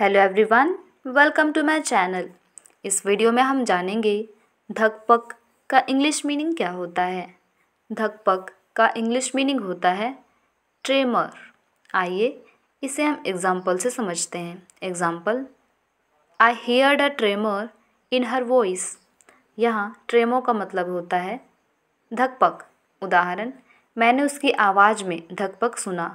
hello everyone welcome to my channel इस video में हम जानेंगे धकपक का इंग्लिश मीनिंग क्या होता है धकपक का इंग्लिश मीनिंग होता है ट्रेमर आइए इसे हम एग्जाम्पल से समझते हैं example I hear a tremor in her voice यहाँ ट्रेमो का मतलब होता है धकपक उदाहरण मैंने उसकी आवाज़ में धकपक सुना